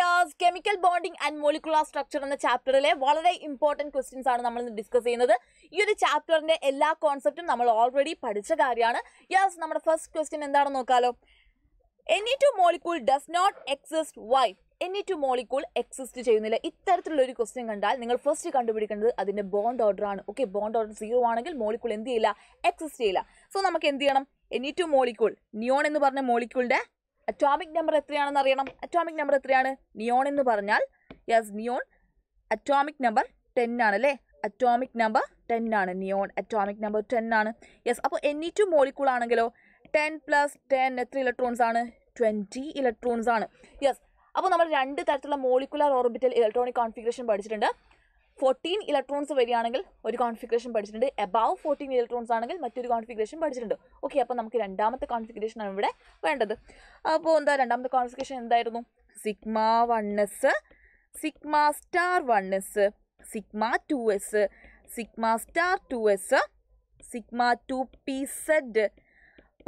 Layers chemical bonding and molecular structure എന്ന ചാപ്റ്ററിലെ വളരെ ഇമ്പോർട്ടൻറ്റ് ക്വസ്റ്റ്യൻസ് ആണ് നമ്മൾ ഇന്ന് ഡിസ്കസ് ചെയ്യുന്നത് ഈ ഒരു ചാപ്റ്ററിൻ്റെ എല്ലാ കോൺസെപ്റ്റും നമ്മൾ ഓൾറെഡി പഠിച്ച കാര്യമാണ് യെസ് നമ്മുടെ ഫസ്റ്റ് ക്വസ്റ്റ്യൻ എന്താണെന്ന് നോക്കാലോ any two molecule does not exist why any two molecule exist ചെയ്യുന്നില്ല ഇത്തരത്തിലുള്ള ഒരു ക്വസ്റ്റ്യൻ കണ്ടാൽ നിങ്ങൾ ഫസ്റ്റ് കണ്ടുപിടിക്കേണ്ടത് അതിൻ്റെ ബോണ്ട് ഓർഡർ ആണ് ഓക്കെ ബോണ്ട് ഓർഡർ സീറോ ആണെങ്കിൽ മോളിക്കൂൾ എന്ത് ചെയ്യില്ല എക്സിസ്റ്റ് ചെയ്യില്ല സോ നമുക്ക് എന്ത് ചെയ്യണം എനി ടു മോളിക്കൂൾ നിയോൺ എന്ന് പറഞ്ഞ മോളിക്കൂളിൻ്റെ അറ്റോമിക് നമ്പർ എത്രയാണെന്ന് അറിയണം അറ്റോമിക് നമ്പർ എത്രയാണ് നിയോൺ എന്ന് പറഞ്ഞാൽ yes neon atomic number ten ആണ് അല്ലേ അറ്റോമിക് നമ്പർ ടെൻ ആണ് നിയോൺ അറ്റോമിക് നമ്പർ ടെൻ ആണ് യെസ് അപ്പോൾ എൻ ഇ ടു മോളിക്കൂൾ ആണെങ്കിലോ ടെൻ പ്ലസ് ടെൻ എത്ര ഇലക്ട്രോൺസ് ആണ് ട്വൻറ്റി ഇലക്ട്രോൺസ് ആണ് യെസ് അപ്പോൾ നമ്മൾ രണ്ട് തരത്തിലുള്ള മോളിക്കുലർ ഓർബിറ്റൽ ഇലക്ട്രോണിക് കോൺഫിഗറേഷൻ പഠിച്ചിട്ടുണ്ട് ഫോർട്ടീൻ ഇലക്ട്രോൺസ് വരികയാണെങ്കിൽ ഒരു കോൺഫിഗറേഷൻ പഠിച്ചിട്ടുണ്ട് എബവ് ഫോർട്ടീൻ ഇലക്ട്രോൺസ് ആണെങ്കിൽ മറ്റൊരു കോൺഫിഗറേഷൻ പഠിച്ചിട്ടുണ്ട് ഓക്കെ അപ്പോൾ നമുക്ക് രണ്ടാമത്തെ ആണ് ഇവിടെ വേണ്ടത് അപ്പോൾ എന്താ രണ്ടാമത്തെ കോൺഫിഗറേഷൻ എന്തായിരുന്നു sigma one s sigma star one s sigma two s sigma star two s sigma two p z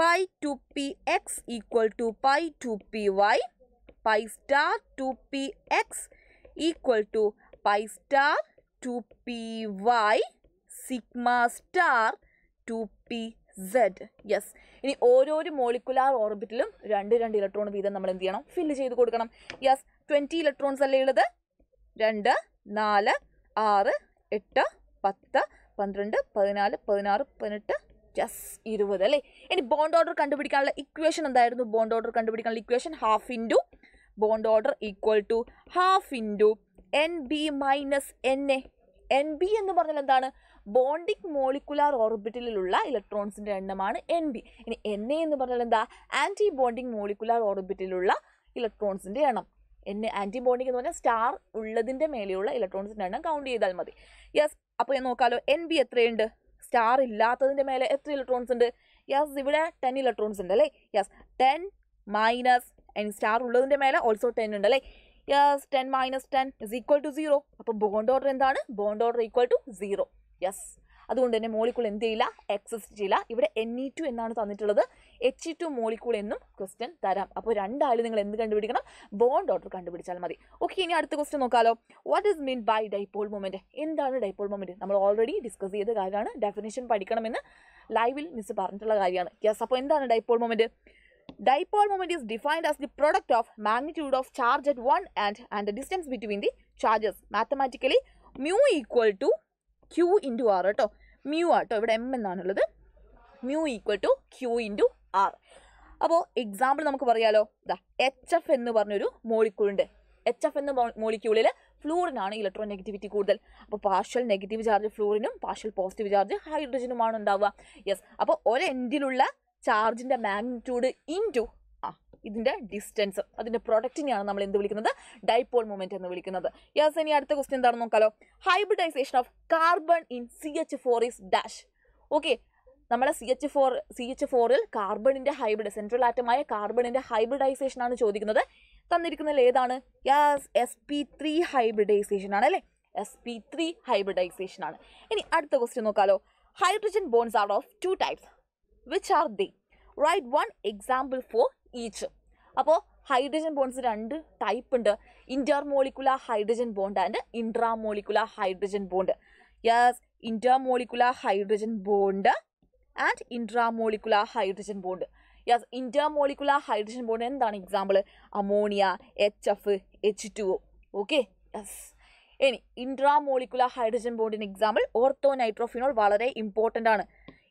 pi two p x equal to pi two p y pi star two p x equal to pi star two p y sigma star two p z yes ഇനി ഓരോരു molecular ഓർബിറ്റിലും രണ്ട് രണ്ട് electron വീതം നമ്മൾ എന്ത് ചെയ്യണം fill ചെയ്ത് കൊടുക്കണം യെസ് ട്വൻറ്റി ഇലക്ട്രോൺസ് അല്ലേ ഉള്ളത് രണ്ട് നാല് ആറ് എട്ട് പത്ത് പന്ത്രണ്ട് പതിനാല് പതിനാറ് പതിനെട്ട് യെസ് ഇരുപത് അല്ലേ ഇനി ബോണ്ട് ഓർഡർ കണ്ടുപിടിക്കാനുള്ള ഇക്വേഷൻ എന്തായിരുന്നു ബോണ്ട് ഓർഡർ കണ്ടുപിടിക്കാനുള്ള equation half into bond order equal to half into N B minus N A N B എന്ന് പറഞ്ഞാൽ എന്താണ് ബോണ്ടിക് മോളിക്കുലാർ ഓർബിറ്റലിലുള്ള ഇലക്ട്രോൺസിൻ്റെ എണ്ണമാണ് എൻ ബി ഇനി എൻ എ എന്ന് പറഞ്ഞാൽ എന്താ ആൻറ്റി ബോണ്ടിങ് മോളിക്കുലാർ ഓർബിറ്റലിലുള്ള ഇലക്ട്രോൺസിൻ്റെ എണ്ണം എന്നെ ബോണ്ടിങ് എന്ന് പറഞ്ഞാൽ സ്റ്റാർ ഉള്ളതിൻ്റെ മേലെയുള്ള ഇലക്ട്രോൺസിൻ്റെ എണ്ണം കൗണ്ട് ചെയ്താൽ മതി യെസ് അപ്പോൾ ഞാൻ നോക്കാലോ എൻ ബി എത്രയുണ്ട് സ്റ്റാർ ഇല്ലാത്തതിൻ്റെ മേലെ എത്ര ഇലക്ട്രോൺസ് ഉണ്ട് യെസ് ഇവിടെ ടെൻ ഇലക്ട്രോൺസ് ഉണ്ട് അല്ലേ yes ten minus N star ഉള്ളതിൻ്റെ മേലെ ഓൾസോ ടെൻ ഉണ്ട് അല്ലേ yes ten minus ten is equal to zero അപ്പോൾ ബോണ്ട് ഓർഡർ എന്താണ് bond order equal to zero yes അതുകൊണ്ട് തന്നെ മോളിക്കൂൾ എന്ത് ചെയ്യില്ല എക്സിസ്റ്റ് ചെയ്യില്ല ഇവിടെ എൻ ഇ ടു എന്നാണ് തന്നിട്ടുള്ളത് എച്ച് ടു മോളിക്കൂൾ എന്നും ക്വസ്റ്റ്യൻ തരാം അപ്പോൾ രണ്ടായാലും നിങ്ങൾ എന്ത് കണ്ടുപിടിക്കണം ബോണ്ട് ഓർഡർ കണ്ടുപിടിച്ചാൽ മതി ഓക്കെ ഇനി അടുത്ത ക്വസ്റ്റ്യൻ നോക്കാലോ what is mean by dipole moment എന്താണ് ഡൈപ്പോൾ മൂമെൻറ്റ് നമ്മൾ ഓൾറെഡി ഡിസ്കസ് ചെയ്ത കാര്യമാണ് ഡെഫിനേഷൻ പഠിക്കണമെന്ന് ലൈവിൽ മിസ് പറഞ്ഞിട്ടുള്ള കാര്യമാണ് യെസ് അപ്പോൾ എന്താണ് dipole moment Dipole moment is defined as the product of magnitude of charge at one end and the distance between the charges. Mathematically, mu equal to q into r കേട്ടോ mu ആട്ടോ ഇവിടെ M എന്നാണുള്ളത് mu equal to q into r. അപ്പോൾ example നമുക്ക് പറയാലോ ദാ H F എന്ന് പറഞ്ഞൊരു മോളിക്കൂളുണ്ട് എച്ച് എഫ് എന്ന മോളിക്യൂളിൽ ഫ്ലൂറിനാണ് ഇലക്ട്രോൺ നെഗറ്റിവിറ്റി കൂടുതൽ അപ്പോൾ പാർഷ്യൽ നെഗറ്റീവ് ചാർജ് ഫ്ലൂറിനും പാർഷ്യൽ പോസിറ്റീവ് ചാർജ് ഹൈഡ്രജനുമാണ് ഉണ്ടാവുക യെസ് അപ്പോൾ ഒരു എൻഡിലുള്ള ചാർജിൻ്റെ മാഗ്നിറ്റ്യൂഡ് ഇൻ ടു ആ ഇതിൻ്റെ ഡിസ്റ്റൻസ് അതിൻ്റെ പ്രൊഡക്റ്റിനെയാണ് നമ്മൾ എന്ത് വിളിക്കുന്നത് ഡൈപോൾ മൂമെൻറ്റ് എന്ന് വിളിക്കുന്നത് യാസ് ഇനി അടുത്ത ക്വസ്റ്റ്യൻ എന്താണെന്ന് നോക്കാലോ hybridisation of carbon in C H four is dash okay നമ്മുടെ C H four C H ഫോറിൽ കാർബണിൻ്റെ ഹൈബ്രിഡ് സെൻട്രൽ ആറ്റമായ കാർബണിൻ്റെ ആണ് ചോദിക്കുന്നത് തന്നിരിക്കുന്നതിൽ ഏതാണ് yes s p three hybridisation ആണ് അല്ലേ എസ് പി ത്രീ ഹൈബ്രിഡൈസേഷൻ ആണ് ഇനി അടുത്ത ക്വസ്റ്റ്യൻ നോക്കാലോ hydrogen bonds are of two types which are they write one example for each അപ്പോൾ ഹൈഡ്രജൻ ബോണ്ട്സ് രണ്ട് ടൈപ്പ് ഉണ്ട് inter hydrogen bond and intra hydrogen bond yes inter hydrogen bond and intra hydrogen bond yes inter hydrogen bond എന്താണ് example ammonia H F H two O okay yes ഇനി intra hydrogen ബോണ്ടിന് example ortho nitrophenol വളരെ important ആണ്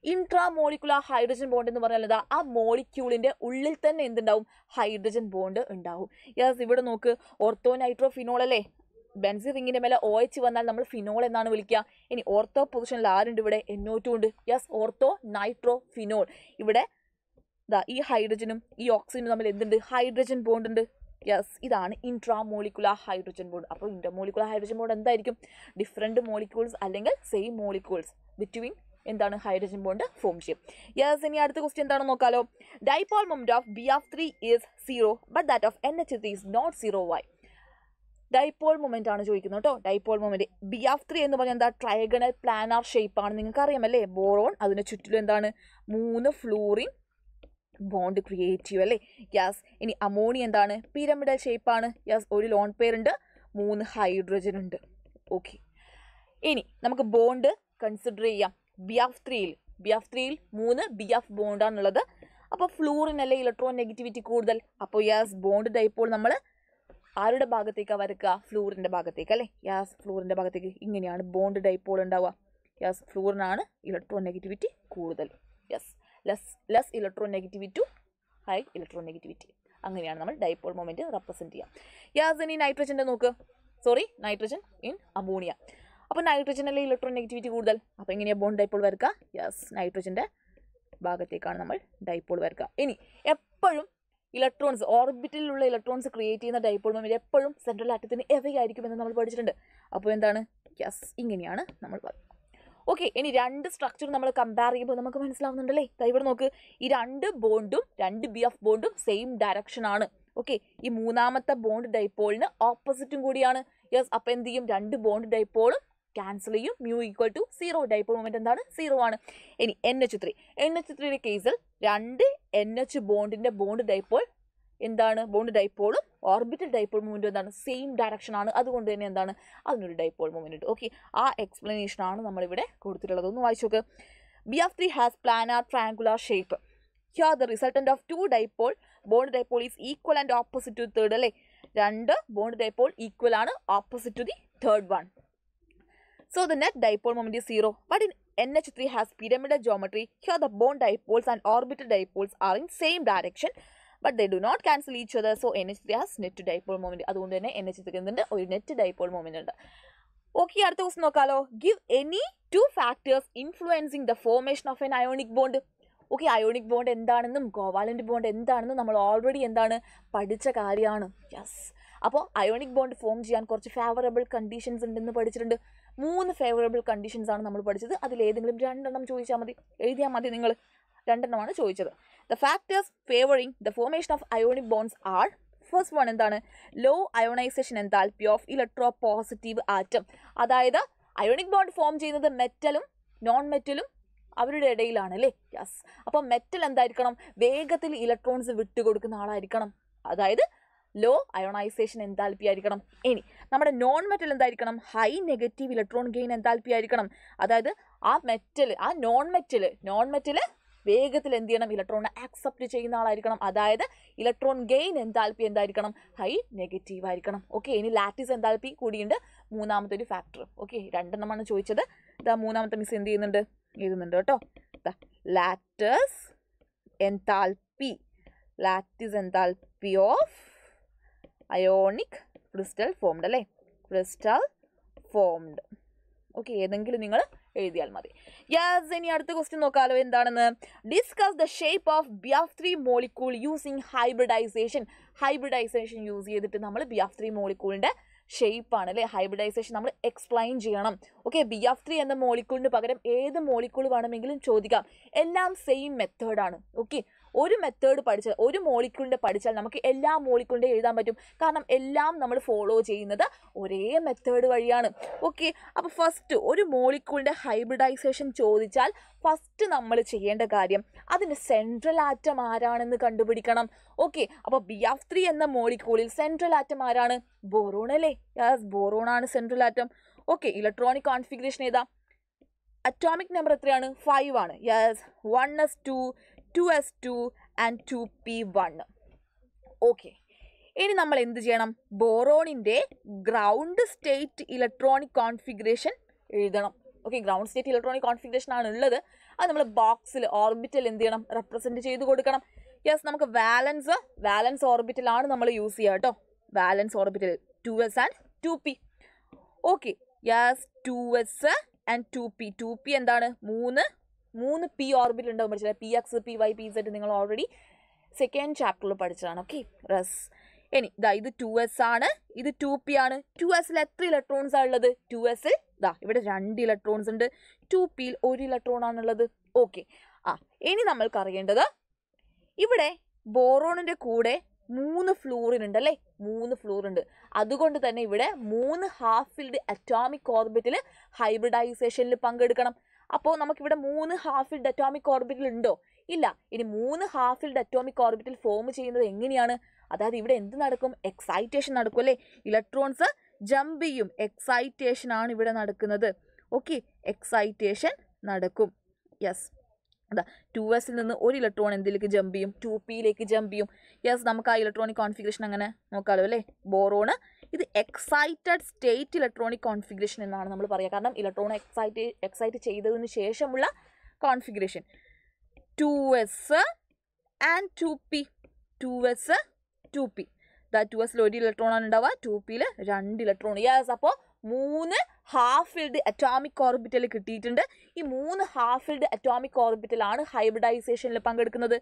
intra molecular hydrogen bond എന്ന് പറഞ്ഞാൽ ആ മോളിക്യൂളിൻ്റെ ഉള്ളിൽ തന്നെ എന്തുണ്ടാവും ഹൈഡ്രജൻ ബോണ്ട് ഉണ്ടാവും യെസ് ഇവിടെ നോക്ക് ഓർത്തോ നൈട്രോ ഫിനോൾ അല്ലേ ബെൻസി റിങ്ങിൻ്റെ മേലെ ഓ എച്ച് വന്നാൽ നമ്മൾ ഫിനോൾ എന്നാണ് വിളിക്കുക ഇനി ഓർത്തോ പൊസിഷനിൽ ആരുണ്ട് ഇവിടെ എന്നോ ഉണ്ട് യെസ് ഓർത്തോ നൈട്രോ ഫിനോൾ ഇവിടെ ഇതാ ഈ ഹൈഡ്രജനും ഈ ഓക്സിജനും തമ്മിൽ എന്തുണ്ട് ഹൈഡ്രജൻ ബോണ്ട് ഉണ്ട് യെസ് ഇതാണ് മോളിക്കുലർ ഹൈഡ്രജൻ ബോണ്ട് അപ്പോൾ മോളിക്കുലർ ഹൈഡ്രജൻ ബോണ്ട് എന്തായിരിക്കും ഡിഫറെൻറ്റ് മോളിക്യൂൾസ് അല്ലെങ്കിൽ സെയിം മോളിക്യൂൾസ് ബിറ്റ്വീൻ എന്താണ് ഹൈഡ്രജൻ ബോണ്ട് ഫോം ചെയ്യും യെസ് ഇനി അടുത്ത ക്വസ്റ്റ്യൻ എന്താണെന്ന് നോക്കാലോ dipole moment of B of three is zero but that of N H three is not zero why dipole moment ആണ് ചോദിക്കുന്നത് കേട്ടോ dipole moment B of three എന്ന് പറഞ്ഞാൽ എന്താ ട്രയഗണൽ പ്ലാനാർ ഷേപ്പാണ് നിങ്ങൾക്ക് അറിയാമല്ലേ ബോറോൺ അതിന് ചുറ്റിലും എന്താണ് മൂന്ന് ഫ്ലൂറിൻ ബോണ്ട് ക്രിയേറ്റ് ചെയ്യും അല്ലേ യാസ് ഇനി അമോണിയ എന്താണ് പിരമിഡൽ ഷേപ്പാണ് യാസ് ഒരു ലോൺ പേരുണ്ട് മൂന്ന് ഹൈഡ്രജൻ ഉണ്ട് ഓക്കെ ഇനി നമുക്ക് ബോണ്ട് കൺസിഡർ ചെയ്യാം എഫ് ത്രീയിൽ എഫ് ത്രീയിൽ മൂന്ന് എഫ് ബോണ്ടാണുള്ളത് അപ്പോൾ അല്ലെ ഇലക്ട്രോൺ നെഗറ്റിവിറ്റി കൂടുതൽ അപ്പോൾ യാസ് ബോണ്ട് ഡൈപ്പോൾ നമ്മൾ ആരുടെ ഭാഗത്തേക്കാണ് വരക്കുക ഫ്ലൂറിൻ്റെ ഭാഗത്തേക്ക് അല്ലേ യാസ് ഫ്ലൂറിൻ്റെ ഭാഗത്തേക്ക് ഇങ്ങനെയാണ് ബോണ്ട് ഡൈപ്പോൾ ഉണ്ടാവുക യാസ് ഫ്ലൂറിനാണ് ഇലക്ട്രോൺ നെഗറ്റിവിറ്റി കൂടുതൽ yes less less electronegativity to high electronegativity അങ്ങനെയാണ് നമ്മൾ ഡൈപ്പോൾ മൊമെൻറ്റ് റെപ്രസെൻറ്റ് ചെയ്യുക യാസ് ഇനി നൈട്രജൻ്റെ നോക്ക് സോറി നൈട്രജൻ ഇൻ അമോണിയ അപ്പോൾ നൈട്രജനല്ലേ ഇലക്ട്രോൺ നെഗറ്റിവിറ്റി കൂടുതൽ അപ്പോൾ എങ്ങനെയാണ് ബോണ്ട് ഡൈപ്പോൾ വരക്കുക യെസ് നൈട്രജൻ്റെ ഭാഗത്തേക്കാണ് നമ്മൾ ഡൈപ്പോൾ വരക്കുക ഇനി എപ്പോഴും ഇലക്ട്രോൺസ് ഓർബിറ്റിലുള്ള ഇലക്ട്രോൺസ് ക്രിയേറ്റ് ചെയ്യുന്ന ഡൈപ്പോൾ മൊമെൻറ്റ് എപ്പോഴും സെൻട്രൽ ആറ്റത്തിന് എന്ന് നമ്മൾ പഠിച്ചിട്ടുണ്ട് അപ്പോൾ എന്താണ് യെസ് ഇങ്ങനെയാണ് നമ്മൾ പറയുന്നത് ഓക്കെ ഇനി രണ്ട് സ്ട്രക്ചർ നമ്മൾ കമ്പയർ ചെയ്യുമ്പോൾ നമുക്ക് മനസ്സിലാവുന്നുണ്ടല്ലേ ഇവിടെ നോക്ക് ഈ രണ്ട് ബോണ്ടും രണ്ട് ബി എഫ് ബോണ്ടും സെയിം ഡയറക്ഷൻ ആണ് ഓക്കെ ഈ മൂന്നാമത്തെ ബോണ്ട് ഡൈപ്പോളിന് ഓപ്പോസിറ്റും കൂടിയാണ് യെസ് അപ്പോൾ എന്ത് ചെയ്യും രണ്ട് ബോണ്ട് ഡൈപ്പോളും ക്യാൻസൽ ചെയ്യും mu equal to zero dipole moment എന്താണ് സീറോ ആണ് ഇനി N H three N H ത്രീയുടെ കേസിൽ രണ്ട് എൻ എച്ച് ബോണ്ടിൻ്റെ ബോണ്ട് ഡൈപ്പോൾ എന്താണ് ബോണ്ട് ഡൈപ്പോളും ഓർബിറ്റൽ ഡൈപ്പോൾ മൂവ്മെൻറ്റും എന്താണ് സെയിം ഡയറക്ഷൻ ആണ് അതുകൊണ്ട് തന്നെ എന്താണ് അതിനൊരു ഡൈപ്പോൾ മൂവ്മെൻറ്റ് ഉണ്ട് ഓക്കെ ആ എക്സ്പ്ലനേഷൻ ആണ് നമ്മളിവിടെ കൊടുത്തിട്ടുള്ളത് ഒന്ന് വായിച്ചു നോക്ക് B of three has planar triangular shape here the resultant of to dipole bond dipole is equal and opposite to third അല്ലേ രണ്ട് ബോണ്ട് ഡൈപ്പോൾ ഈക്വൽ ആണ് opposite to the third one So the net dipole moment is 0. But in NH3 has pyramidal geometry. Here the bond dipoles and orbital dipoles are in same direction. But they do not cancel each other so N H three has net dipole movement അതുകൊണ്ട് തന്നെ N H three എന്തുണ്ട് ഒരു net dipole movement ഉണ്ട് okay അടുത്ത quest നോക്കാലോ give any two factors influencing the formation of an ionic bond okay ionic bond എന്താണെന്നും covalent bond എന്താണെന്നും നമ്മൾ ഓൾറെഡി എന്താണ് പഠിച്ച കാര്യമാണ് യെസ് അപ്പോൾ അയോണിക് ബോണ്ട് ഫോം ചെയ്യാൻ കുറച്ച് ഫേവറബിൾ കണ്ടീഷൻസ് ഉണ്ടെന്ന് പഠിച്ചിട്ടുണ്ട് മൂന്ന് ഫേവറബിൾ കണ്ടീഷൻസ് ആണ് നമ്മൾ പഠിച്ചത് അതിലേതെങ്കിലും രണ്ടെണ്ണം ചോദിച്ചാൽ മതി എഴുതിയാൽ മതി നിങ്ങൾ രണ്ടെണ്ണമാണ് ചോദിച്ചത് the factors favouring the formation of ionic bonds are first one എന്താണ് low ionisation enthalpy of electropositive atom അതായത് അയോണിക് ബോണ്ട് ഫോം ചെയ്യുന്നത് മെറ്റലും നോൺ മെറ്റലും അവരുടെ ഇടയിലാണ് അല്ലേ യെസ് അപ്പോൾ മെറ്റൽ എന്തായിരിക്കണം വേഗത്തിൽ ഇലക്ട്രോൺസ് വിട്ടുകൊടുക്കുന്ന ആളായിരിക്കണം അതായത് ലോ അയോണൈസേഷൻ എന്താൽപ്പി ആയിരിക്കണം ഇനി നമ്മുടെ നോൺ മെറ്റൽ എന്തായിരിക്കണം high negative electron gain enthalpy ആയിരിക്കണം അതായത് ആ മെറ്റൽ ആ നോൺ മെറ്റൽ നോൺ മെറ്റൽ വേഗത്തിൽ എന്ത് ചെയ്യണം ഇലക്ട്രോണിനെ ആക്സെപ്റ്റ് ചെയ്യുന്ന ആളായിരിക്കണം അതായത് ഇലക്ട്രോൺ ഗെയിൻ എന്താൽപ്പി എന്തായിരിക്കണം ഹൈ നെഗറ്റീവ് ആയിരിക്കണം ഓക്കെ ഇനി ലാറ്റിസ് എന്താൽപ്പി കൂടിയുണ്ട് മൂന്നാമത്തെ ഒരു ഫാക്ടർ ഓക്കെ രണ്ടെണ്ണമാണ് ചോദിച്ചത് ഇതാ മൂന്നാമത്തെ മിസ് എന്ത് ചെയ്യുന്നുണ്ട് എഴുതുന്നുണ്ട് കേട്ടോ lattice enthalpy lattice enthalpy of ionic crystal formed അല്ലേ ക്രിസ്റ്റൽ ഫോംഡ് ഓക്കെ ഏതെങ്കിലും നിങ്ങൾ എഴുതിയാൽ മതി യാസ് ഇനി അടുത്ത ക്വസ്റ്റ്യൻ നോക്കാലോ എന്താണെന്ന് discuss the shape of B F three molecule using hybridisation hybridisation use ചെയ്തിട്ട് നമ്മൾ ബിയാഫ് ത്രീ മോളിക്കൂളിൻ്റെ ഷേപ്പാണ് അല്ലേ ഹൈബ്രിഡൈസേഷൻ നമ്മൾ എക്സ്പ്ലെയിൻ ചെയ്യണം ഓക്കെ ബി എഫ് ത്രീ എന്ന മോളിക്കൂളിന് പകരം ഏത് മോളിക്കൂൾ വേണമെങ്കിലും ചോദിക്കാം എല്ലാം സെയിം മെത്തേഡാണ് ഓക്കെ ഒരു മെത്തേഡ് പഠിച്ചാൽ ഒരു മോളിക്യൂളിൻ്റെ പഠിച്ചാൽ നമുക്ക് എല്ലാ മോളിക്യൂളിൻ്റെ എഴുതാൻ പറ്റും കാരണം എല്ലാം നമ്മൾ ഫോളോ ചെയ്യുന്നത് ഒരേ മെത്തേഡ് വഴിയാണ് ഓക്കെ അപ്പോൾ ഫസ്റ്റ് ഒരു മോളിക്കുളിൻ്റെ ഹൈബ്രിഡൈസേഷൻ ചോദിച്ചാൽ ഫസ്റ്റ് നമ്മൾ ചെയ്യേണ്ട കാര്യം അതിന് സെൻട്രൽ ആറ്റം ആരാണെന്ന് കണ്ടുപിടിക്കണം ഓക്കെ അപ്പോൾ ബി എഫ് ത്രീ എന്ന മോളിക്യൂളിൽ സെൻട്രൽ ആറ്റം ആരാണ് ബോറോൺ അല്ലേ യാസ് ആണ് central atom okay electronic configuration ഏതാ അറ്റോമിക് നമ്പർ എത്രയാണ് ഫൈവ് ആണ് yes one s two two s two and two p one okay ഇനി നമ്മൾ എന്ത് ചെയ്യണം ബോറോണിൻ്റെ ഗ്രൗണ്ട് സ്റ്റേറ്റ് ഇലക്ട്രോണിക് കോൺഫിഗറേഷൻ എഴുതണം okay ground state electronic configuration ആണ് ഉള്ളത് അത് നമ്മൾ ബോക്സിൽ ഓർബിറ്റൽ എന്ത് ചെയ്യണം റെപ്രസെൻറ്റ് ചെയ്ത് കൊടുക്കണം യെസ് നമുക്ക് വാലൻസ് വാലൻസ് ഓർബിറ്റലാണ് നമ്മൾ യൂസ് ചെയ്യുക കേട്ടോ valence orbital two s and two p okay yes two s and two p two p എന്താണ് മൂന്ന് മൂന്ന് പി ഓർബിറ്റ് ഉണ്ടാവും പഠിച്ചത് p x p y p z നിങ്ങൾ ഓൾറെഡി സെക്കൻഡ് ചാപ്റ്ററിൽ പഠിച്ചതാണ് ഓക്കെ റസ് ഇനി ഇതാ ഇത് ടു എസ് ആണ് ഇത് ടു പി ആണ് ടു എസിൽ എത്ര ഇലക്ട്രോൺസ് ആണ് ഉള്ളത് ടു എസ് ഇതാ ഇവിടെ രണ്ട് ഇലക്ട്രോൺസ് ഉണ്ട് ടു പിയിൽ ഒരു ഇലക്ട്രോൺ ആണുള്ളത് ഓക്കെ ആ ഇനി നമ്മൾക്ക് അറിയേണ്ടത് ഇവിടെ ബോറോണിൻ്റെ കൂടെ മൂന്ന് ഫ്ലൂറിൻ ഉണ്ട് അല്ലേ മൂന്ന് ഫ്ലൂർ ഉണ്ട് അതുകൊണ്ട് തന്നെ ഇവിടെ മൂന്ന് ഹാഫ് ഫിൽഡ് അറ്റോമിക് ഓർബിറ്റിൽ ഹൈബ്രിഡൈസേഷനിൽ പങ്കെടുക്കണം അപ്പോൾ നമുക്കിവിടെ മൂന്ന് ഹാഫിൽ ഡറ്റോമിക് അറ്റോമിക് ഓർബിറ്റൽ ഉണ്ടോ ഇല്ല ഇനി മൂന്ന് ഹാഫിൽ ഡറ്റോമിക് അറ്റോമിക് ഓർബിറ്റൽ ഫോം ചെയ്യുന്നത് എങ്ങനെയാണ് അതായത് ഇവിടെ എന്ത് നടക്കും എക്സൈറ്റേഷൻ നടക്കും അല്ലേ ഇലക്ട്രോൺസ് ജമ്പ് ചെയ്യും എക്സൈറ്റേഷൻ ആണ് ഇവിടെ നടക്കുന്നത് ഓക്കെ എക്സൈറ്റേഷൻ നടക്കും യെസ് അതാ ടു എസിൽ നിന്ന് ഒരു ഇലക്ട്രോൺ എന്തിലേക്ക് ജമ്പ് ചെയ്യും ടു പിയിലേക്ക് ജമ്പ് ചെയ്യും യെസ് നമുക്ക് ആ ഇലക്ട്രോണിക് കോൺഫിഗറേഷൻ അങ്ങനെ നോക്കാമല്ലോ അല്ലേ ബോറോണ് ഇത് എക്സൈറ്റഡ് സ്റ്റേറ്റ് ഇലക്ട്രോണിക് കോൺഫിഗറേഷൻ എന്നാണ് നമ്മൾ പറയുക കാരണം ഇലക്ട്രോൺ എക്സൈറ്റ് എക്സൈറ്റ് ചെയ്തതിന് ശേഷമുള്ള configuration two s and two p two s two p ദാ ടു എസിൽ ഒരു ഇലക്ട്രോണാണ് ഉണ്ടാവുക ടു പിയിൽ രണ്ട് ഇലക്ട്രോൺ യെസ് അപ്പോൾ മൂന്ന് ഹാഫ് ഫിൽഡ് അറ്റോമിക് ഓർബിറ്റൽ കിട്ടിയിട്ടുണ്ട് ഈ മൂന്ന് ഹാഫ് ഫിൽഡ് അറ്റോമിക് ഓർബിറ്റലാണ് ഹൈബ്രിഡൈസേഷനിൽ പങ്കെടുക്കുന്നത്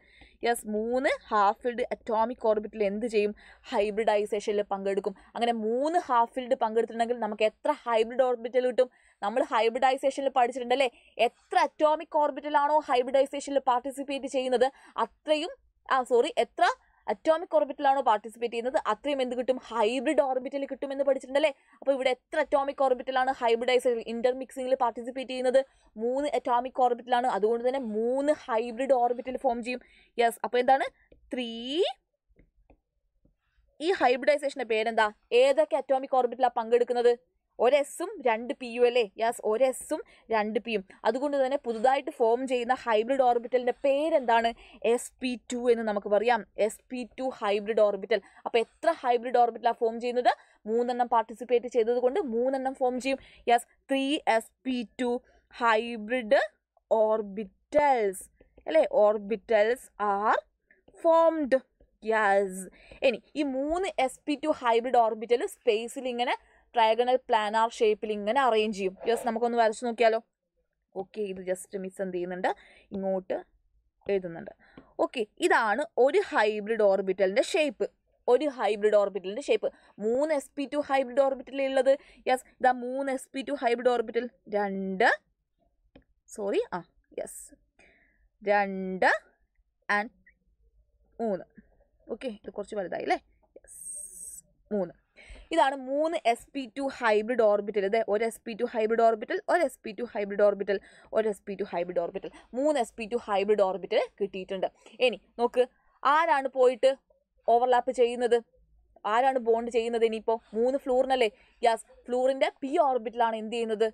യെസ് മൂന്ന് ഹാഫ് ഫിൽഡ് അറ്റോമിക് ഓർബിറ്റൽ എന്ത് ചെയ്യും ഹൈബ്രിഡൈസേഷനിൽ പങ്കെടുക്കും അങ്ങനെ മൂന്ന് ഹാഫ് ഫിൽഡ് പങ്കെടുത്തിട്ടുണ്ടെങ്കിൽ നമുക്ക് എത്ര ഹൈബ്രിഡ് ഓർബിറ്റൽ കിട്ടും നമ്മൾ ഹൈബ്രിഡൈസേഷനിൽ പഠിച്ചിട്ടുണ്ടല്ലേ എത്ര അറ്റോമിക് ഓർബിറ്റലാണോ ഹൈബ്രിഡൈസേഷനിൽ പാർട്ടിസിപ്പേറ്റ് ചെയ്യുന്നത് അത്രയും ആ സോറി എത്ര അറ്റോമിക് ഓർബിറ്റിലാണോ പാർട്ടിസിപ്പേറ്റ് ചെയ്യുന്നത് അത്രയും എന്ത് കിട്ടും ഹൈബ്രിഡ് ഓർബിറ്റിൽ കിട്ടുമെന്ന് പഠിച്ചിട്ടുണ്ടല്ലേ അപ്പോൾ ഇവിടെ എത്ര അറ്റോമിക് ഓർബിറ്റിലാണ് ഹൈബ്രിഡൈസ് ഇന്റർമിക്സിംഗിൽ പാർട്ടിസിപ്പേറ്റ് ചെയ്യുന്നത് മൂന്ന് അറ്റോമിക് ഓർബിറ്റിലാണ് അതുകൊണ്ട് തന്നെ മൂന്ന് ഹൈബ്രിഡ് ഓർബിറ്റിൽ ഫോം ചെയ്യും യെസ് അപ്പോൾ എന്താണ് ത്രീ ഈ ഹൈബ്രിഡൈസേഷൻ്റെ പേരെന്താ ഏതൊക്കെ അറ്റോമിക് ഓർബിറ്റിലാണ് പങ്കെടുക്കുന്നത് ഒരെസും രണ്ട് പിയും അല്ലേ യാസ് ഒരെസും രണ്ട് പിയും അതുകൊണ്ട് തന്നെ പുതുതായിട്ട് ഫോം ചെയ്യുന്ന ഹൈബ്രിഡ് ഓർബിറ്റലിൻ്റെ പേരെന്താണ് എസ് പി ടു എന്ന് നമുക്ക് പറയാം s p two hybrid orbital അപ്പോൾ എത്ര ഹൈബ്രിഡ് ഓർബിറ്റലാണ് ഫോം ചെയ്യുന്നത് മൂന്നെണ്ണം പാർട്ടിസിപ്പേറ്റ് ചെയ്തത് കൊണ്ട് മൂന്നെണ്ണം ഫോം ചെയ്യും yes three s p two hybrid orbitals അല്ലേ ഓർബിറ്റൽസ് ആർ ഫോംഡ് യാസ് ഇനി ഈ മൂന്ന് s p two hybrid orbital സ്പേസിൽ ഇങ്ങനെ ട്രയഗണൽ പ്ലാനാർ ഷേപ്പിൽ ഇങ്ങനെ അറേഞ്ച് ചെയ്യും ജസ്റ്റ് നമുക്കൊന്ന് വരച്ച് നോക്കിയാലോ ഓക്കെ ഇത് ജസ്റ്റ് മിസ് എന്ത് ചെയ്യുന്നുണ്ട് ഇങ്ങോട്ട് എഴുതുന്നുണ്ട് ഓക്കെ ഇതാണ് ഒരു ഹൈബ്രിഡ് ഓർബിറ്റലിൻ്റെ ഷേപ്പ് ഒരു ഹൈബ്രിഡ് ഓർബിറ്റലിൻ്റെ ഷേപ്പ് മൂന്ന് എസ് പി ടു ഹൈബ്രിഡ് ഉള്ളത് യെസ് ഇതാ മൂന്ന് s p two hybrid orbital രണ്ട് സോറി ആ യെസ് രണ്ട് ആൻഡ് മൂന്ന് ഓക്കെ ഇത് കുറച്ച് വലുതായി അല്ലേ യെസ് മൂന്ന് ഇതാണ് മൂന്ന് s p two hybrid orbital അതെ ഒരു s p two hybrid orbital ഒരു s p two hybrid orbital ഒരു s p two hybrid orbital മൂന്ന് s p two hybrid orbital കിട്ടിയിട്ടുണ്ട് ഇനി നോക്ക് ആരാണ് പോയിട്ട് ഓവർലാപ്പ് ചെയ്യുന്നത് ആരാണ് ബോണ്ട് ചെയ്യുന്നത് ഇനിയിപ്പോൾ മൂന്ന് ഫ്ലൂറിനല്ലേ യാസ് ഫ്ലൂറിൻ്റെ പി ഓർബിറ്റലാണ് എന്ത് ചെയ്യുന്നത്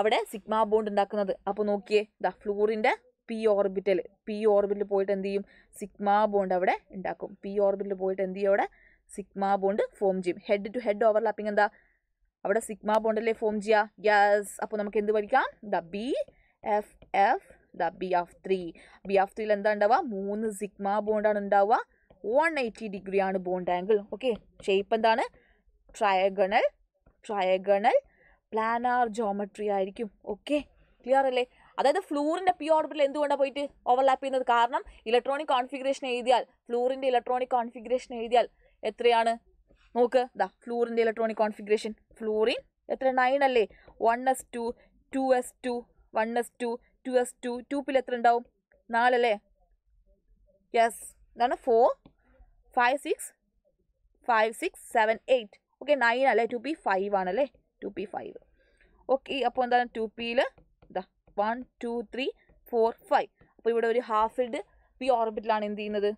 അവിടെ സിഗ്മ ബോണ്ട് ഉണ്ടാക്കുന്നത് അപ്പോൾ നോക്കിയേ ദ ഫ്ലൂറിൻ്റെ പി ഓർബിറ്റൽ പി ഓർബിറ്റിൽ പോയിട്ട് എന്ത് ചെയ്യും സിഗ്മ ബോണ്ട് അവിടെ ഉണ്ടാക്കും പി ഓർബിറ്റിൽ പോയിട്ട് എന്ത് ചെയ്യും അവിടെ സിഗ്മ ബോണ്ട് ഫോം ചെയ്യും ഹെഡ് ടു ഹെഡ് ഓവർലാപ്പിംഗ് എന്താ അവിടെ സിഗ്മ ബോണ്ടല്ലേ ഫോം ചെയ്യുക യെസ് അപ്പോൾ നമുക്ക് എന്ത് പഠിക്കാം the B F F the B of three B of ത്രീയിൽ എന്താ ഉണ്ടാവുക മൂന്ന് സിഗ്മ ബോണ്ടാണ് ഉണ്ടാവുക വൺ എയ്റ്റി ഡിഗ്രി ആണ് ബോണ്ട് ആംഗിൾ ഓക്കെ ഷേപ്പ് എന്താണ് ട്രയഗണൽ ട്രയഗണൽ പ്ലാനാർ ജോമട്രി ആയിരിക്കും ഓക്കെ ക്ലിയർ അല്ലേ അതായത് ഫ്ലൂറിൻ്റെ പി ഓർബിറ്റിൽ എന്തുകൊണ്ടാണ് പോയിട്ട് ഓവർലാപ്പ് ചെയ്യുന്നത് കാരണം ഇലക്ട്രോണിക് കോൺഫിഗറേഷൻ എഴുതിയാൽ ഫ്ലൂറിൻ്റെ ഇലക്ട്രോണിക് കോൺഫിഗറേഷൻ എഴുതിയാൽ എത്രയാണ് നോക്ക് ദാ ഫ്ലൂറിൻ്റെ ഇലക്ട്രോണിക് കോൺഫിഗറേഷൻ ഫ്ലൂറിൻ എത്ര നയൻ അല്ലേ one s two two s two one s two two s two ട്യൂപ്പിൽ എത്ര ഉണ്ടാവും നാലല്ലേ യെസ് എന്താണ് four five six five six seven eight okay nine അല്ലേ ടു പി ഫൈവ് ആണല്ലേ ടു പി ഫൈവ് ഓക്കെ അപ്പോൾ എന്താണ് ടു പിയിൽ ഇതാ one two three four five അപ്പോൾ ഇവിടെ ഒരു ഹാഫ് ഇഡ് പി ഓർബിറ്റിലാണ് എന്ത് ചെയ്യുന്നത്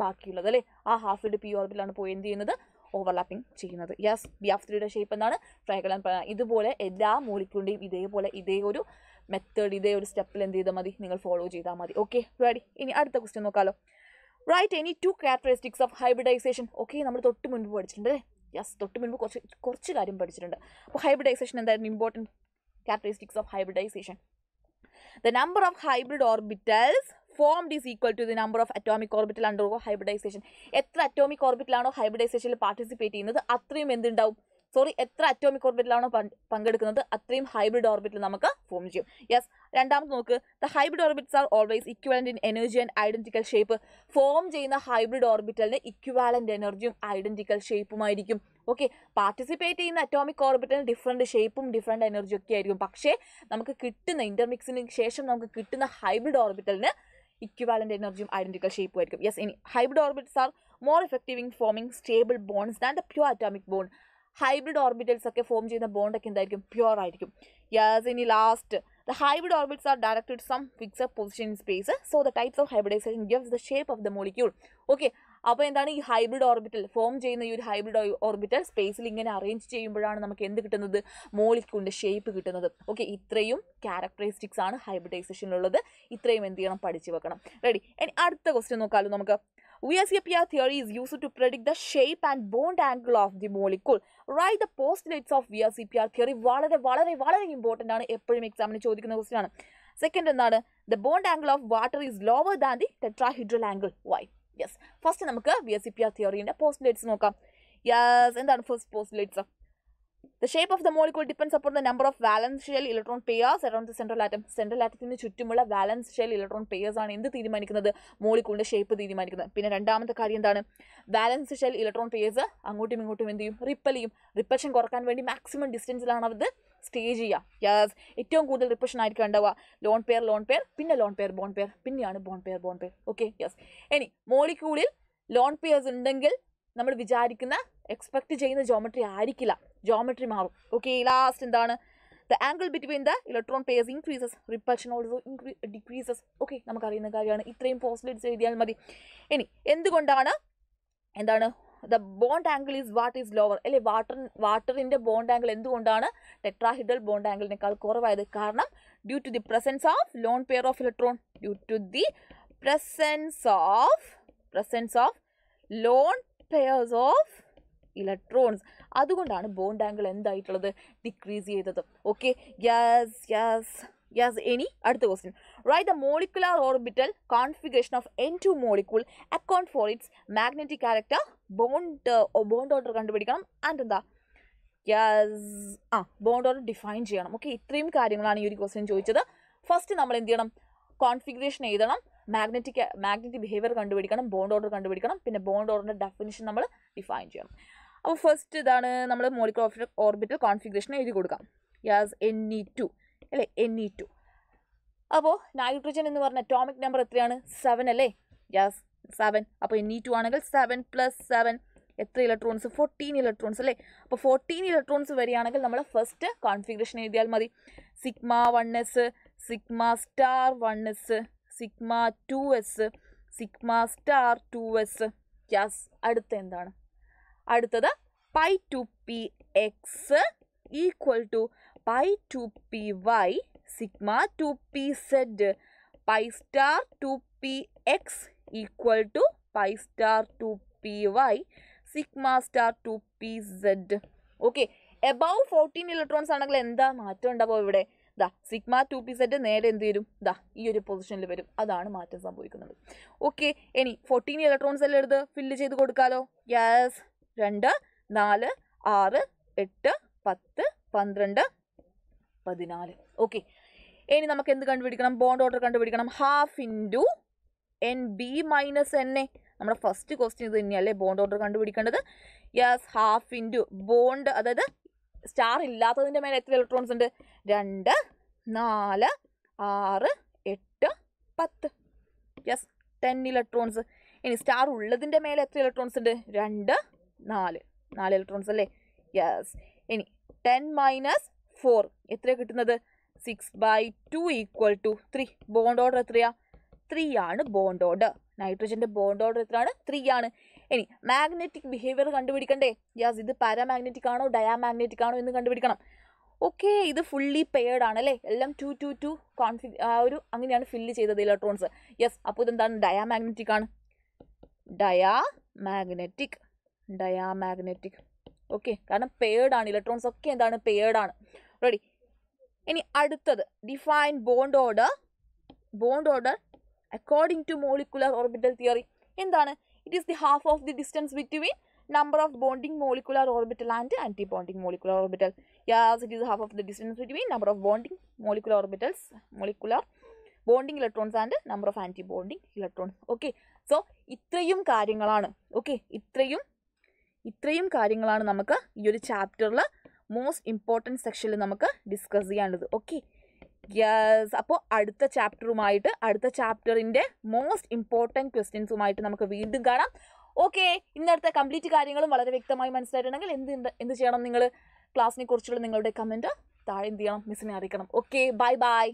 ബാക്കിയുള്ളത് അല്ലേ ആ ഹാഫ് ലിഡ് പി ഓർബിലാണ് പോയി എന്ത് ചെയ്യുന്നത് ഓവർലാപ്പിംഗ് ചെയ്യുന്നത് യെസ് ബി ആഫ് ത്രീയുടെ ഷേപ്പ് എന്നാണ് ട്രൈകളൻ ഇതുപോലെ എല്ലാ മോളിക്യൂളിൻ്റെയും ഇതേപോലെ ഇതേ ഒരു മെത്തേഡ് ഇതേ ഒരു സ്റ്റെപ്പിൽ എന്ത് ചെയ്താൽ മതി നിങ്ങൾ ഫോളോ ചെയ്താൽ മതി ഓക്കെ റെഡി ഇനി അടുത്ത ക്വസ്റ്റ്യൻ നോക്കാമല്ലോ write any two characteristics of hybridisation okay നമ്മൾ തൊട്ട് മുൻപ് പഠിച്ചിട്ടുണ്ട് അല്ലേ യെസ് തൊട്ട് മുൻപ് കുറച്ച് കുറച്ച് കാര്യം പഠിച്ചിട്ടുണ്ട് അപ്പോൾ ഹൈബ്രിഡൈസേഷൻ എന്തായിരുന്നു important characteristics of hybridisation the number of hybrid orbitals formed is equal to the number of atomic orbital undergo hybridisation എത്ര അറ്റോമിക് ഓർബിറ്റലാണോ ഹൈബ്രഡൈസേഷനിൽ പാർട്ടിസിപ്പേറ്റ് ചെയ്യുന്നത് അത്രയും എന്തുണ്ടാവും സോറി എത്ര അറ്റോമിക് ഓർബിറ്റിലാണോ പങ്കെടുക്കുന്നത് അത്രയും ഹൈബ്രിഡ് ഓർബിറ്റിൽ നമുക്ക് ഫോം ചെയ്യും യെസ് രണ്ടാമത് നോക്ക് the hybrid orbits are always equivalent in energy and identical shape form ചെയ്യുന്ന ഹൈബ്രിഡ് ഓർബിറ്റലിന് ഇക്വാലൻ്റ് എനർജിയും ഐഡൻറ്റിക്കൽ ഷേപ്പുമായിരിക്കും ഓക്കെ പാർട്ടിസിപ്പേറ്റ് ചെയ്യുന്ന അറ്റോമിക് ഓർബിറ്റലിന് ഡിഫറെൻറ്റ് ഷേപ്പും ഡിഫറെൻറ്റ് എനർജിയൊക്കെ ആയിരിക്കും പക്ഷേ നമുക്ക് കിട്ടുന്ന ഇൻ്റർമിക്സിന് ശേഷം നമുക്ക് കിട്ടുന്ന ഹൈബ്രിഡ് ഓർബിറ്റലിന് ഇക്വിവാലൻ്റ് എനർജിയും ഐഡൻറ്റിക്കൽ ഷേപ്പും ആയിരിക്കും യെസ് ഇനി hybrid orbits are more effective in forming stable bonds than the pure atomic bond hybrid orbitals ഒക്കെ ഫോം ചെയ്യുന്ന ബോണ്ടൊക്കെ എന്തായിരിക്കും പ്യുവർ ആയിരിക്കും യെസ് ഇനി last The hybrid orbits are directed to some fixed position in space. So, the types of hybridization gives the shape of the molecule. Okay, അപ്പോൾ എന്താണ് ഈ hybrid orbital form ചെയ്യുന്ന ഈ ഒരു ഹൈബ്രിഡ് ഓർബിറ്റൽ സ്പേസിൽ ഇങ്ങനെ അറേഞ്ച് ചെയ്യുമ്പോഴാണ് നമുക്ക് എന്ത് കിട്ടുന്നത് മോളിക്കൂളിൻ്റെ ഷേപ്പ് കിട്ടുന്നത് ഓക്കെ ഇത്രയും ക്യാരക്ടറിസ്റ്റിക്സ് ആണ് ഹൈബ്രിഡൈസേഷനിലുള്ളത് ഇത്രയും എന്ത് ചെയ്യണം പഠിച്ചു വെക്കണം റെഡി ഇനി അടുത്ത ക്വസ്റ്റ്യൻ നോക്കാമല്ലോ നമുക്ക് VSAPR theory is used to predict the shape and bond angle of the molecule. Write the postulates of VSAPR theory വളരെ വളരെ വളരെ ഇമ്പോർട്ടൻ്റ് ആണ് എപ്പോഴും എക്സാമിന് ചോദിക്കുന്ന ക്വസ്റ്റ്യൻ ആണ് സെക്കൻഡ് എന്താണ് the bond angle of water is lower than the tetrahedral angle why yes first നമുക്ക് V S C P R തിയറിൻ്റെ പോസ്റ്റുലേറ്റ്സ് നോക്കാം യെസ് എന്താണ് first postulates the shape of the molecule depends അപ്പോൾ the number of valence shell electron pairs around the central atom. ആറ്റത്തിന് ചുറ്റുമുള്ള valence shell electron pairs ആണ് എന്ത് തീരുമാനിക്കുന്നത് മോളിക്കൂളിൻ്റെ ഷേപ്പ് തീരുമാനിക്കുന്നത് പിന്നെ രണ്ടാമത്തെ കാര്യം എന്താണ് valence shell ഇലക്ട്രോൺ pairs അങ്ങോട്ടും ഇങ്ങോട്ടും എന്ത് ചെയ്യും റിപ്പൽ ചെയ്യും റിപ്പൽഷൻ കുറക്കാൻ വേണ്ടി മാക്സിമം ഡിസ്റ്റൻസിലാണ് അത് സ്റ്റേ ചെയ്യുക യെസ് ഏറ്റവും കൂടുതൽ റിപ്പഷൻ ആയിരിക്കും ഉണ്ടാവുക ലോൺ പെയർ ലോൺ പെയർ പിന്നെ ലോൺ പെയർ ബോൺ പെയർ പിന്നെയാണ് bond pair bond pair okay yes ഇനി മോളിക്യൂളിൽ ലോൺ പെയേഴ്സ് ഉണ്ടെങ്കിൽ നമ്മൾ വിചാരിക്കുന്ന എക്സ്പെക്ട് ചെയ്യുന്ന ജോമെട്രി ആയിരിക്കില്ല ജോമെട്രി മാറും ഓക്കെ ലാസ്റ്റ് എന്താണ് the angle between the electron pairs increases repulsion also incre decreases okay നമുക്കറിയുന്ന കാര്യമാണ് ഇത്രയും പോസിബിലിറ്റീസ് എഴുതിയാൽ മതി ഇനി എന്തുകൊണ്ടാണ് എന്താണ് the bond angle is what is lower അല്ലെ വാട്ടർ വാട്ടറിൻ്റെ ബോണ്ട് ആംഗിൾ എന്തുകൊണ്ടാണ് ടെട്രാഹിഡൽ ബോണ്ട് ആംഗിളിനേക്കാൾ കുറവായത് കാരണം due to the presence of lone pair of electron due to the presence of presence of lone pairs of electrons അതുകൊണ്ടാണ് bond angle എന്തായിട്ടുള്ളത് decrease ചെയ്തത് okay yes yes yes ഇനി അടുത്ത question write the molecular orbital configuration of N two molecule account for its magnetic character bond bond order കണ്ടുപിടിക്കണം and എന്താ yes ആ bond order define ചെയ്യണം okay ഇത്രയും കാര്യങ്ങളാണ് ഈ ഒരു ക്വസ്റ്റ്യൻ ചോദിച്ചത് ഫസ്റ്റ് നമ്മൾ എന്ത് ചെയ്യണം കോൺഫിഗറേഷൻ എഴുതണം മാഗ്നറ്റിക് മാഗ്നറ്റിക് ബിഹേവിയർ കണ്ടുപിടിക്കണം ബോണ്ട് ഓർഡർ കണ്ടുപിടിക്കണം പിന്നെ ബോണ്ട് ഓർഡറിൻ്റെ ഡെഫിനിഷൻ നമ്മൾ ഡിഫൈൻ ചെയ്യണം അപ്പോൾ ഫസ്റ്റ് ഇതാണ് നമ്മൾ മോളിക്കുലർ ഓർബിറ്റൽ കോൺഫിഗറേഷൻ എഴുതി കൊടുക്കാം യാസ് എൻ ഇ ടു അല്ലേ എൻ ഇ ടു അപ്പോൾ നൈട്രജൻ എന്ന് പറഞ്ഞ അറ്റോമിക് നമ്പർ എത്രയാണ് സെവൻ അല്ലേ യാസ് സെവൻ അപ്പോൾ എൻ ഇ ടു ആണെങ്കിൽ സെവൻ പ്ലസ് സെവൻ എത്ര ഇലക്ട്രോൺസ് ഫോർട്ടീൻ ഇലക്ട്രോൺസ് അല്ലേ അപ്പോൾ ഫോർട്ടീൻ ഇലക്ട്രോൺസ് വരികയാണെങ്കിൽ നമ്മൾ ഫസ്റ്റ് കോൺഫിഗറേഷൻ എഴുതിയാൽ മതി sigma one s sigma star one s sigma two s sigma star two s യാസ് അടുത്ത എന്താണ് അടുത്തത് pi two p x equal to pi two p y sigma two p z pi star two p x equal to pi star two p y sigma star two p z okay above fourteen electrons ആണെങ്കിൽ എന്താ മാറ്റം ഉണ്ടാവുക ഇവിടെ ദാ sigma two P set നേരെ എന്ത് വരും ദാ ഈ ഒരു പൊസിഷനിൽ വരും അതാണ് മാറ്റം സംഭവിക്കുന്നത് ഓക്കെ ഇനി ഫോർട്ടീൻ ഇലക്ട്രോൺസ് എല്ലാം എടുത്ത് ഫില്ല് ചെയ്ത് കൊടുക്കാലോ യെസ് രണ്ട് നാല് ആറ് എട്ട് പത്ത് പന്ത്രണ്ട് പതിനാല് ഓക്കെ ഇനി നമുക്ക് എന്ത് കണ്ടുപിടിക്കണം ബോണ്ട് ഓർഡർ കണ്ടുപിടിക്കണം half into N B minus N a നമ്മുടെ ഫസ്റ്റ് ക്വസ്റ്റ്യൻ ഇത് തന്നെയല്ലേ ബോണ്ട് ഓർഡർ കണ്ടുപിടിക്കേണ്ടത് യെസ് ഹാഫ് ഇൻറ്റു ബോണ്ട് അതായത് സ്റ്റാർ ഇല്ലാത്തതിൻ്റെ മേലെ എത്ര ഇലക്ട്രോൺസ് ഉണ്ട് രണ്ട് നാല് ആറ് എട്ട് പത്ത് യെസ് ടെൻ ഇലക്ട്രോൺസ് ഇനി സ്റ്റാർ ഉള്ളതിൻ്റെ മേലെ എത്ര ഇലക്ട്രോൺസ് ഉണ്ട് രണ്ട് നാല് നാല് ഇലക്ട്രോൺസ് അല്ലേ യെസ് ഇനി ടെൻ മൈനസ് ഫോർ എത്ര കിട്ടുന്നത് six by two equal to three bond order എത്രയാ ത്രീ ആണ് ബോണ്ട് ഓർഡർ നൈട്രജൻ്റെ ബോണ്ട് ഓർഡർ എത്രയാണ് ത്രീ ആണ് ഇനി മാഗ്നറ്റിക് ബിഹേവിയർ കണ്ടുപിടിക്കണ്ടേ യാസ് ഇത് പാരാമാഗ്നറ്റിക് ആണോ ഡയാമാഗ്നറ്റിക് ആണോ എന്ന് കണ്ടുപിടിക്കണം ഓക്കെ ഇത് ഫുള്ളി പെയർഡ് ആണ് അല്ലേ എല്ലാം ടു ടു ടു കോൺഫി ആ ഒരു അങ്ങനെയാണ് ഫില്ല് ചെയ്തത് ഇലക്ട്രോൺസ് യെസ് അപ്പോൾ ഇതെന്താണ് ഡയാമാഗ്നറ്റിക് ആണ് ഡയാ ഡയാമാഗ്നറ്റിക് ഡയാമാഗ്നറ്റിക് ഓക്കെ കാരണം പെയർഡ് ആണ് ഇലക്ട്രോൺസ് ഒക്കെ എന്താണ് പെയർഡ് ആണ് റെഡി ഇനി അടുത്തത് define bond order bond order according to molecular orbital theory എന്താണ് It is the half of the distance between number of bonding molecular orbital and anti-bonding molecular orbital. Yes, it is half of the distance between number of bonding molecular orbitals, molecular bonding electrons and number of antibonding electrons okay so ഇത്രയും കാര്യങ്ങളാണ് okay ഇത്രയും ഇത്രയും കാര്യങ്ങളാണ് നമുക്ക് ഈ ഒരു ചാപ്റ്ററിൽ most important സെക്ഷനിൽ നമുക്ക് ഡിസ്കസ് ചെയ്യാനുള്ളത് ഓക്കെ യെസ് അപ്പോൾ അടുത്ത ചാപ്റ്ററുമായിട്ട് അടുത്ത ചാപ്റ്ററിൻ്റെ മോസ്റ്റ് ഇമ്പോർട്ടൻറ്റ് ക്വസ്റ്റ്യൻസുമായിട്ട് നമുക്ക് വീണ്ടും കാണാം ഓക്കെ ഇന്നത്തെ കംപ്ലീറ്റ് കാര്യങ്ങളും വളരെ വ്യക്തമായി മനസ്സിലായിട്ടുണ്ടെങ്കിൽ എന്ത് എന്ത് ചെയ്യണം നിങ്ങൾ ക്ലാസ്സിനെ കുറിച്ചുള്ള നിങ്ങളുടെ കമൻറ്റ് താഴെ എന്ത് ചെയ്യണം മിസ്സിനെ അറിയിക്കണം ഓക്കെ ബൈ ബൈ